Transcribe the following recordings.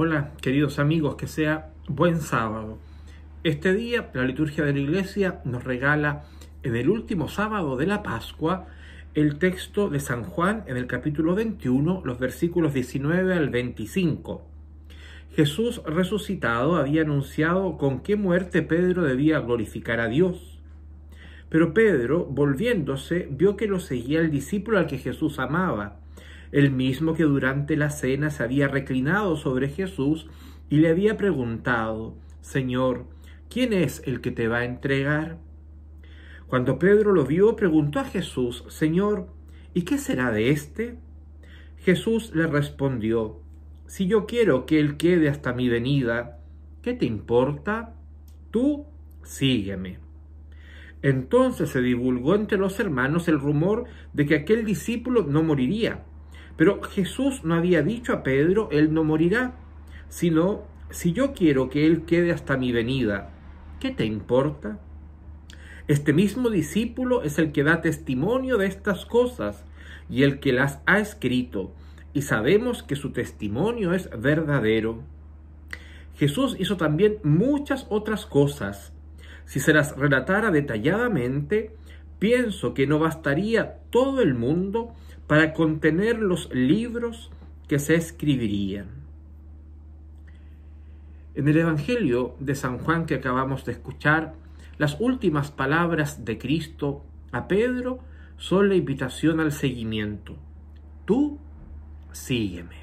Hola, queridos amigos, que sea buen sábado. Este día la liturgia de la iglesia nos regala en el último sábado de la Pascua el texto de San Juan en el capítulo 21, los versículos 19 al 25. Jesús resucitado había anunciado con qué muerte Pedro debía glorificar a Dios. Pero Pedro, volviéndose, vio que lo seguía el discípulo al que Jesús amaba el mismo que durante la cena se había reclinado sobre Jesús y le había preguntado, Señor, ¿quién es el que te va a entregar? Cuando Pedro lo vio, preguntó a Jesús, Señor, ¿y qué será de éste? Jesús le respondió, Si yo quiero que él quede hasta mi venida, ¿qué te importa? Tú sígueme. Entonces se divulgó entre los hermanos el rumor de que aquel discípulo no moriría. Pero Jesús no había dicho a Pedro, Él no morirá, sino, si yo quiero que Él quede hasta mi venida, ¿qué te importa? Este mismo discípulo es el que da testimonio de estas cosas y el que las ha escrito, y sabemos que su testimonio es verdadero. Jesús hizo también muchas otras cosas. Si se las relatara detalladamente, pienso que no bastaría todo el mundo para contener los libros que se escribirían. En el Evangelio de San Juan que acabamos de escuchar, las últimas palabras de Cristo a Pedro son la invitación al seguimiento. Tú sígueme.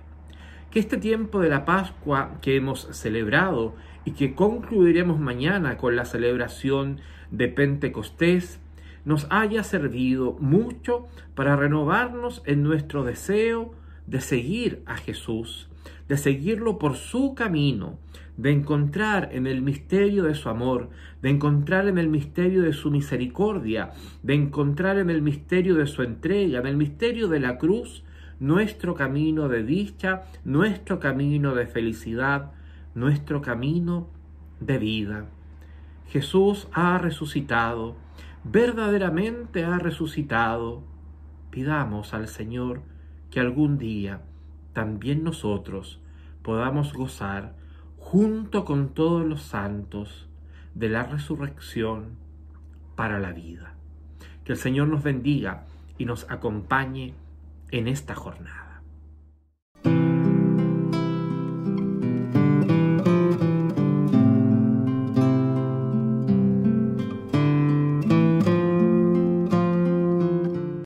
Que este tiempo de la Pascua que hemos celebrado y que concluiremos mañana con la celebración de Pentecostés nos haya servido mucho para renovarnos en nuestro deseo de seguir a Jesús, de seguirlo por su camino, de encontrar en el misterio de su amor, de encontrar en el misterio de su misericordia, de encontrar en el misterio de su entrega, en el misterio de la cruz, nuestro camino de dicha, nuestro camino de felicidad, nuestro camino de vida. Jesús ha resucitado verdaderamente ha resucitado, pidamos al Señor que algún día también nosotros podamos gozar junto con todos los santos de la resurrección para la vida. Que el Señor nos bendiga y nos acompañe en esta jornada.